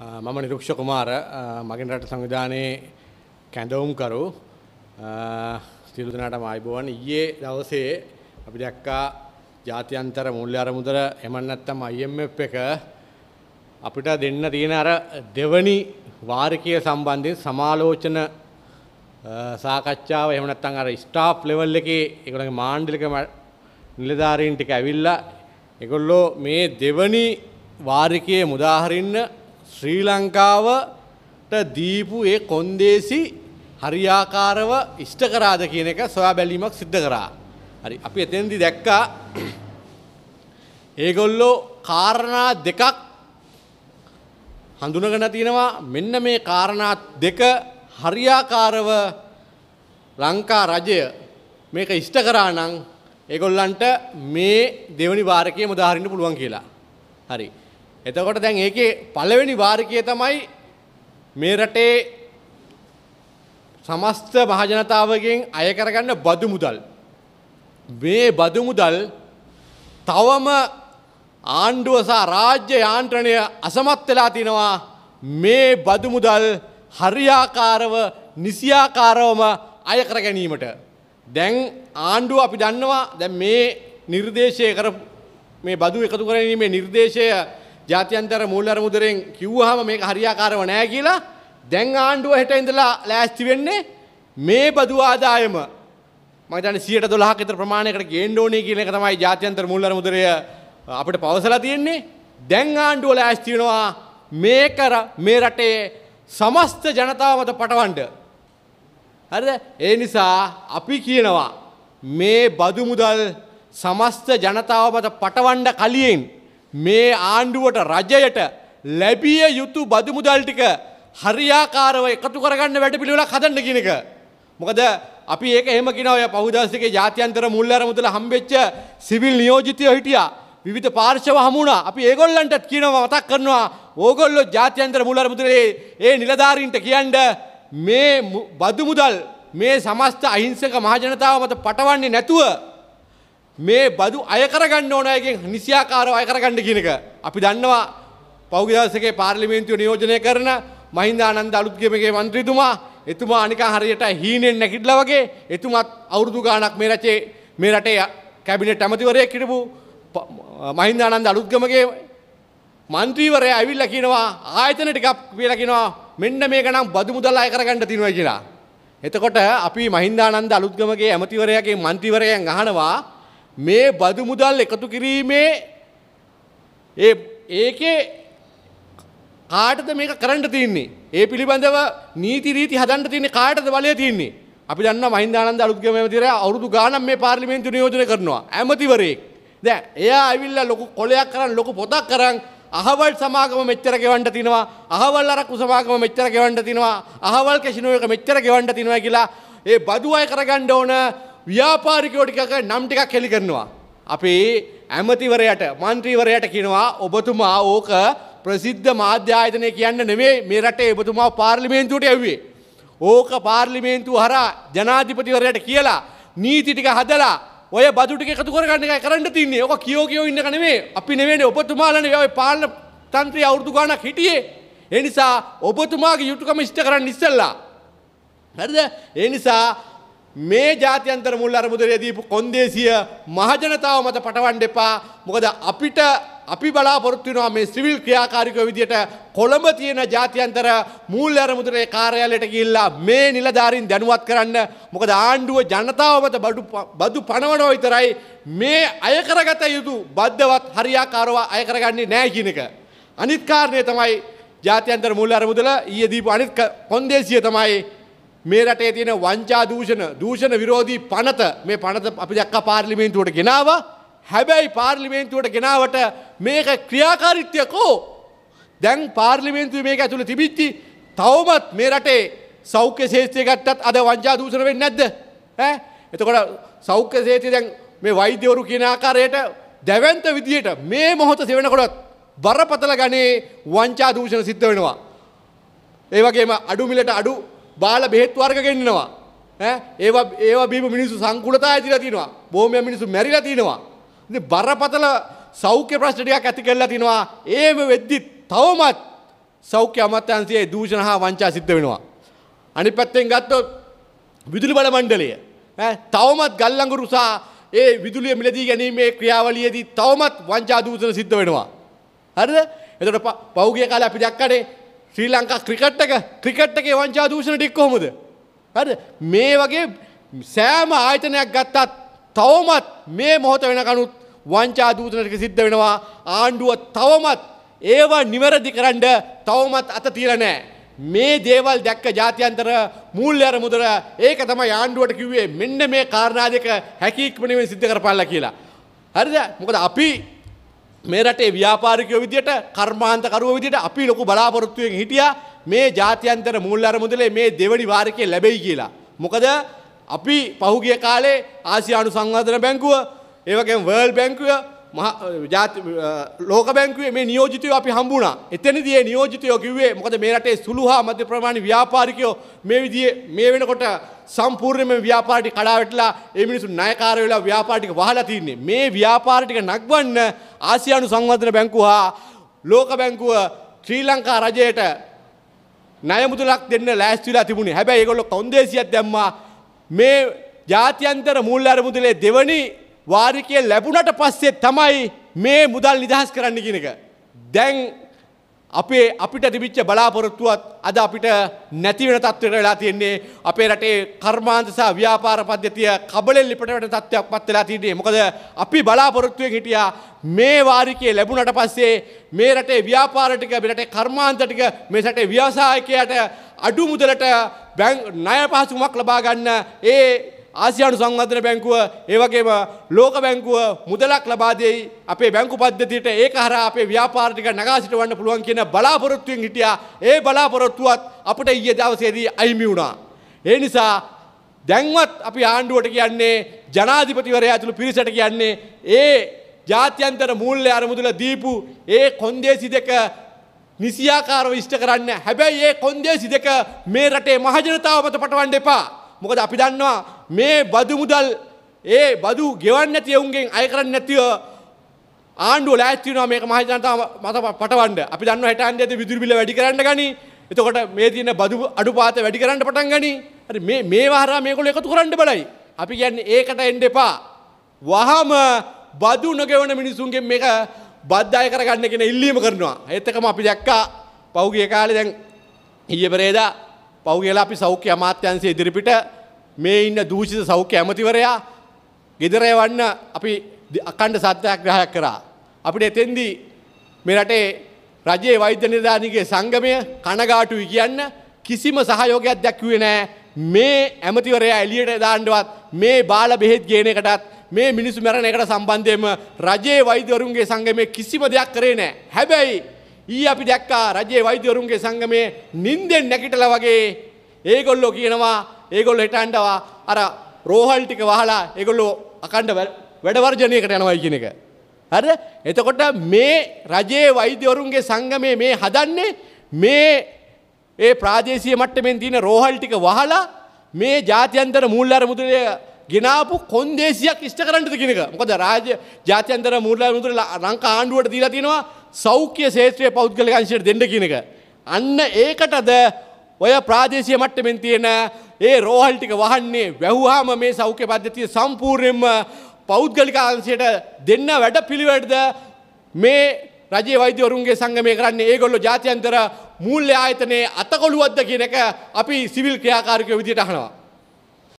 මම නිරුක්ෂ කුමාර මගින් රට සංවිධානයේ කැඳවුම්කරු සියලු දෙනාටම ආයුබෝවන් ඊයේ දවසේ අපි දැක්කා ජාත්‍යන්තර මූල්‍ය අරමුදල එමන් නැත්තම් IMF එක අපිට දෙන්න තියෙන අර දෙවනි වාරිකය සම්බන්ධයෙන් සමාලෝචන සාකච්ඡාව එහෙම නැත්නම් අර ස්ටාෆ් ලෙවල් එකේ ඒගොල්ලන්ගේ මාණ්ඩලික නිලධාරීන් ටික ඇවිල්ලා ඒගොල්ලෝ මේ දෙවනි වාරිකයේ මුදාහරින්න ශ්‍රී ලංකාවට දීපු ඒ කොන්දේසි හරියාකාරව ඉෂ්ට කරාද කියන එක සොයා බැලීමක් සිද්ධ කරා. හරි අපි එතෙන්දි දැක්කා ඒගොල්ලෝ කාරණා දෙකක් හඳුනගෙන තියෙනවා මෙන්න මේ කාරණා දෙක හරියාකාරව ලංකා රජය මේක ඉෂ්ට කරා නම් ඒගොල්ලන්ට මේ දෙවනි වාරකයේ මුදාහරින්න පුළුවන් කියලා. හරි. එතකොට දැන් ඒකේ පළවෙනි වාර්කය තමයි මේ රටේ සමස්ත මහජනතාවගෙන් අය කරගන්න බදු මුදල්. මේ බදු මුදල් තවම ආණ්ඩුව සහ රාජ්‍ය යාන්ත්‍රණය අසමත් වෙලා තිනවා මේ බදු මුදල් හරියාකාරව නිසියාකාරවම අය කර ගැනීමට. දැන් ආණ්ඩුව අපි දන්නවා දැන් මේ නිර්දේශය කර මේ බදු එකතු කරගැනීමේ නිර්දේශය ජාතියන්තර මූල්‍ය අරමුදලෙන් කිව්වහම මේක හරියාකාරව නෑ කියලා දැන් ආණ්ඩුව හෙට ඉඳලා ලෑස්ති වෙන්නේ මේ බදු ආදායම මම හිතන්නේ 112ක විතර ප්‍රමාණයකට ගේන්න ඕනේ කියන එක තමයි ජාත්‍යන්තර මූල්‍ය අරමුදලය අපිට පවසලා තියෙන්නේ දැන් ආණ්ඩුව ලෑස්ති වෙනවා මේක මේ රටේ සමස්ත ජනතාව මත පටවන්න හරිද ඒ නිසා අපි කියනවා මේ බදු මුදල් සමස්ත ජනතාව මත පටවන්න කලින් මේ ආණ්ඩුවට රජයට ලැබිය යුතු බදුමුදල් ටික හරියාකාරව එකතු කරගන්න වැඩ පිළිවෙලක් හදන්න කියන එක. මොකද අපි ඒක එහෙම කියන ඔය පහුදවසකේ ජාත්‍යන්තර මුල් අරමුදල හම්බෙච්ච සිවිල් නියෝජිතයෝ හිටියා. විවිධ පාර්ශව හමුණා. අපි ඒගොල්ලන්ටත් කියනවා මතක් කරනවා ඕගොල්ලෝ ජාත්‍යන්තර මුල් අරමුදලේ ඒ නිලධාරීන්ට කියන්න මේ බදු මුදල් මේ සමස්ත අහිංසක මහජනතාව මත පටවන්නේ නැතුව මේ බදු අයකරගන්න ඕනයගෙන් නිසියාකාරව අයකරගන්න කියනක. අපි දන්නවා පෞගදසගේ පාර්ලිමේන්තුව නියෝජනය කරන මහින්දානන්ද අලුත්ගමගේ මන්ත්‍රීතුමා එතුමා අනිකා හරියට හීනෙන් නැකිටල වගේ එතුමත් අවුරුදු ගානක් මේ රචේ මේ රටේ කැබිනට ඇමතිවරයක් කිටපු මහින්දානන්ද අලුත්ගමගේ මන්ත්‍රීවරය ඇවිල්ල කියනවා ආයතන ටිකක් කියලකිනවා මෙන්න මේක නම් බදු මුදල් අය කරගන්න තිනවා කියලා. එතකොට අපි මහින්දානන්ද අලුත්ගමගේ ඇමතිවරයගේ මන්ත්‍රීවරයන් අහනවා මේ බදු මුදල් එකතු කිරීමේ ඒ ඒකේ කාටද මේක කරන්න තියන්නේ. ඒ පිළිබඳව නීති රීති හදන්න තියන්නේ කාටද බලය තියන්නේ. අපි දන්න මහින්දානන්ද අලුත්ගම ඇමතිවර අවුරුදු ගාණක් මේ පාර්ලිමේන්තු නියෝජනය කරනවා. ඇමතිවරයෙක්. දැන් එයා ඇවිල්ලා ලොකු කොලයක් කරන් ලොකු පොතක් කරන් අහවල් සමාගම මෙච්චර ගෙවන්න තිනවා. අහවල් අරක්කු සමාගම මෙච්චර ගෙවන්න තිනවා. අහවල් කැසිනෝ එක මෙච්චර ගෙවන්න තිනවා කියලා ඒ බදු අය කරගන්න ඕන ව්‍යාපාරිකෝටිකක නම් ටිකක් හෙළි කරනවා. අපේ ඇමතිවරයට මන්ත්‍රීවරයට කියනවා ඔබතුමා ඕක ප්‍රසිද්ධ මාධ්‍යායතනය කියන්න නෙවේ මේ රටේ ඔබතුමා පාර්ලිමේන්තුවට ඇව්වේ. ඕක පාර්ලිමේන්තු හරා ජනාධිපතිවරයට කියලා නීතිටික හදලා ඔය බදුටික එකතු කරගන්න එක කරන්න තින්නේ ඕක කියෝ කියෝ ඉන්න නෙමේ අපි නෙවෙන්නේ ඔබතුමාලනේ ඔය පාලන තන්ත්‍රය අවුරුදු ගාණක් හිටියේ. ඒ නිසා ඔබතුමාගේ යුතුයකම ඉෂ්ට කරන්න ඉස්සෙල්ලා. හරිද? ඒ නිසා මේ ජාත්‍යන්තර මුල් අරමුදලේ දීපු කොන්දේසිය මහජනතාව මත පටවන්න එපා. මොකද අපිට අපි බලාපොරොත්තු වෙනවා මේ සිවිල් ක්‍රියාකාරීකව විදියට කොළඹ තියෙන ජාත්‍යන්තර මූල්‍ය අරමුදලේ කාර්යාලයට ගිහිල්ලා මේ නිලධාරීන් දැනුවත් කරන්න. මොකද ආණ්ඩුව ජනතාව මත බඩු බදු පණවනවා විතරයි මේ අය කරගත යුතු බද්ධවත් හරියාකාරව අය කරගන්නේ නැහැ කියන එක. අනිත් කාරණේ තමයි ජාත්‍යන්තර මූල්‍ය අරමුදල ඊයේ දීපු අනිත් කොන්දේසිය තමයි මේ රටේ තියෙන වංචා දූෂණ දූෂණ විරෝධී පනත මේ පනත අපි දැක්කා පාර්ලිමේන්තුවට ගෙනාව හැබැයි පාර්ලිමේන්තුවට ගෙනාවට මේක ක්‍රියාකාරීත්වයකෝ දැන් පාර්ලිමේන්තුවේ මේක ඇතුළේ තිබිච්චි තවමත් මේ රටේ සෞඛ්‍ය ශේත්‍රය ගත්තත් අද වංචා දූෂණ වෙන්නේ නැද්ද ඈ එතකොට සෞඛ්‍ය ශේත්‍රය දැන් මේ වෛද්‍යවරු කියන ආකාරයට දැවැන්ත විදියට මේ මොහොත සෙවනකොටත් බරපතල ගණේ වංචා දූෂණ සිද්ධ වෙනවා ඒ වගේම අඩු මිලට අඩු බාල බෙහෙත් වර්ග ගෙන්නනවා. ඈ ඒවා ඒවා බීපු මිනිස්සු සංකූලතා ඇතිලා තිනවා. බොහොමයක් මිනිස්සු මැරිලා තිනවා. ඉතින් බරපතල සෞඛ්‍ය ප්‍රශ්න ටිකක් ඇති කරලා තිනවා. ඒම වෙද්දි තවමත් සෞඛ්‍ය අමාත්‍යාංශයේ දූෂණ හා වංචා සිද්ධ වෙනවා. අනිත් පැත්තෙන් ගත්තොත් විදුලි බල මණ්ඩලය ඈ තවමත් ගල්ලඟුරු සහ ඒ විදුලිය මිලදී ගැනීමේ ක්‍රියාවලියේදී තවමත් වංචා දූෂණ සිද්ධ වෙනවා. හරිද? එතකොට පෞගිය කාලේ අපි දැක්කනේ ශ්‍රී ලංකා ක්‍රිකට් එක ක්‍රිකට් එකේ වංචා දූෂණ ටික කොහොමද? හරිද? මේ වගේ සෑම ආයතනයක් ගත්තත් තවමත් මේ මොහොත වෙනකනුත් වංචා දූෂණ ටික සිද්ධ වෙනවා. ආණ්ඩුව තවමත් ඒවා නිවැරදි කරන්න තවමත් අත තියලා නැහැ. මේ දේවල් දැක්ක ජාත්‍යන්තර මූල්‍ය අරමුදල ඒක තමයි ආණ්ඩුවට කිව්වේ මෙන්න මේ කාරණා දෙක හැකි ඉක්මනින් සිද්ධ කරපළලා කියලා. හරිද? මොකද අපි මේ රටේ ව්‍යාපාරිකයෝ විදියට කර්මාන්තකරුව විදියට අපි ලොකු බලාපොරොත්තුවෙන් හිටියා මේ ජාත්‍යන්තර මූල්‍ය අරමුදලේ මේ දෙවනි වාරිකය ලැබෙයි කියලා. මොකද අපි පහුගිය කාලේ ආසියානු සංවර්ධන බැංකුව ඒ වගේම වර්ල්ඩ් බැංකුව ලෝක බැංකුවේ මේ නියෝජිතය අපි හම්බුණා එතනදේ නියෝජිතයෝ කිව්වේ මොකද මේ රටේ සුළු හා මධ්‍ය ප්‍රමාණ ව්‍යාපාරිකයෝ මේ විදිහේ මේ වෙනකොට සම්පූර්ණයෙන්ම ව්‍යාපාරිටි කඩාවැටලා ඒ මිනිස්සු ණයකාර වෙලා ව්‍යාපාරිටික වහලා තින්නේ මේ ව්‍යාපාරිටික නගවන්න ආසියානු සංවර්ධන බැංකුව හා ලෝක බැංකුව ශ්‍රී ලංකා රජයට ණයමුදලක් දෙන්න ලෑස්ති වෙලා තිබුණේ හැබැයි ඒගොල්ලෝ කොන්දේසියක් දැම්මා මේ ජාත්‍යන්තර මූල්‍ය අරමුදලේ දෙවනි වාරිකය ලැබුණට පස්සේ තමයි මේ මුදල් නිදහස් කරන්න කියන එක. දැන් අපේ අපිට තිබිච්ච බලාපොරොත්තුවත් අද අපිට නැති වෙන තත්ත්වයකට වෙලා තියෙන්නේ අපේ රටේ කර්මාන්ත සහ ව්‍යාපාර පද්ධතිය කබලෙන් ලිපට වෙන තත්ත්වයක්පත් වෙලා තියෙන්නේ. මොකද අපි බලාපොරොත්තුවෙන් හිටියා මේ වාරිකය ලැබුණට පස්සේ මේ රටේ ව්‍යාපාර ටික මේ රටේ කර්මාන්ත ටික මේ රටේ ව්‍යවසායකයට අඩු මුදලට බැංක් ණය පහසුකමක් ලබා ගන්න ඒ ආසියානු සංවර්ධන බැංකුව ඒ වගේම ලෝක බැංකුව මුදලක් ලබා දෙයි අපේ බැංකු පද්ධතියට ඒක හරහා අපේ ව්‍යාපාර ටික නගා සිටවන්න පුළුවන් කියන බලාපොරොත්තුවෙන් හිටියා. ඒ බලාපොරොත්තුවත් අපිට ඊයේ දවසේදී අහිමි වුණා. ඒ නිසා දැන්වත් අපි ආණ්ඩුවට කියන්නේ ජනාධිපතිවරයා ඇතුළු පිරිසට කියන්නේ ඒ ජාත්‍යන්තර මූල්‍ය අරමුදල දීපු ඒ කොන්දේසි දෙක නිසියාකාරව ඉෂ්ට කරන්න හැබැයි ඒ කොන්දේසි දෙක මේ රටේ මහජනතාව මත පටවන්න එපා. මොකද අපි දන්නවා මේ බදු මුදල් ඒ බදු ගෙවන්න නැති එවුන්ගෙන් අය කරන්න නැතිව ආණ්ඩුව ලෑස්ති වෙනවා මේක මහ ජනතාව මත පටවන්න. අපි දන්නවා හෙට අන්දේ විදුලි බිල වැඩි කරන්න ගනි. එතකොට මේ තියෙන බදු අඩුපාත වැඩි කරන්න පටන් ගනි. හරි මේ මේවා හරහා මේගොල්ලෝ එකතු කරන්න බලයි. අපි කියන්නේ ඒකට එන්න එපා. වහම බදු නොගෙවන මිනිසුන්ගෙන් මේක බද්ධාය කරගන්න කියන ඉල්ලීම කරනවා. ඒත් එකම අපි දැක්කා පහුගිය කාලේ දැන් ඊයේ පෙරේදා පව් කියලා අපි සෞඛ්‍ය අමාත්‍යංශය ඉදිරිපිට මේ ඉන්න දූෂිත සෞඛ්‍ය ඇමතිවරයා ගෙදරය වන්න අපි අකණ්ඩ සත්‍යාග්‍රහයක් කරා. අපිට එතෙන්දී මේ රටේ රජයේ වෛද්‍ය නිධානීගේ සංගමය කනගාටුයි කියන්න කිසිම සහයෝගයක් දැක්වුවේ නෑ මේ ඇමතිවරයා එළියට දාන්නවත් මේ බාල බෙහෙත් ගේන එකටත් මේ මිනිස්සු මැරණ එකට සම්බන්ධයෙන්ම රජයේ වෛද්‍යවරුන්ගේ සංගමයේ කිසිම දෙයක් කරේ නෑ. හැබැයි ඊ අපි දැක්කා රජයේ වෛද්‍යවරුන්ගේ සංගමේ නින්දෙන් නැගිටලා වගේ ඒගොල්ලෝ කියනවා ඒගොල්ලෝ හිටන්ඩවා අර රෝහල් ටික වහලා ඒගොල්ලෝ අකණ්ඩ වැඩ වර්ජනයකට යනවා කියන එක. හරිද? එතකොට මේ රජයේ වෛද්‍යවරුන්ගේ සංගමේ මේ හදන්නේ මේ ඒ ප්‍රාදේශීය මට්ටමින් තියෙන රෝහල් ටික වහලා මේ ජාත්‍යන්තර මූල්‍ය අරමුදලේ ගෙනාපු කොන්දේසියක් ඉෂ්ට කරන්නද කියන එක. මොකද රාජ්‍ය ජාත්‍යන්තර මූල්‍යමුද්‍ර ලංකා ආණ්ඩුවට දීලා තියෙනවා සෞඛ්‍ය ශාස්ත්‍රීය පෞද්ගලික අංශයට දෙන්න කියන එක. අන්න ඒකටද ඔය ප්‍රාදේශීය මට්ටමින් තියෙන ඒ රෝහල් ටික වහන්නේ වැහුවාම මේ සෞඛ්‍ය පද්ධතිය සම්පූර්ණයෙන්ම පෞද්ගලික අංශයට දෙන්න වැඩපිළිවෙලද මේ රජයේ වෛද්‍යවරුන්ගේ සංගමය කරන්නේ ඒගොල්ලෝ ජාත්‍යන්තර මූල්‍ය ආයතනයේ අතකොළුවක්ද කියන එක අපි සිවිල් ක්‍රියාකාරිකයෝ විදිහට අහනවා.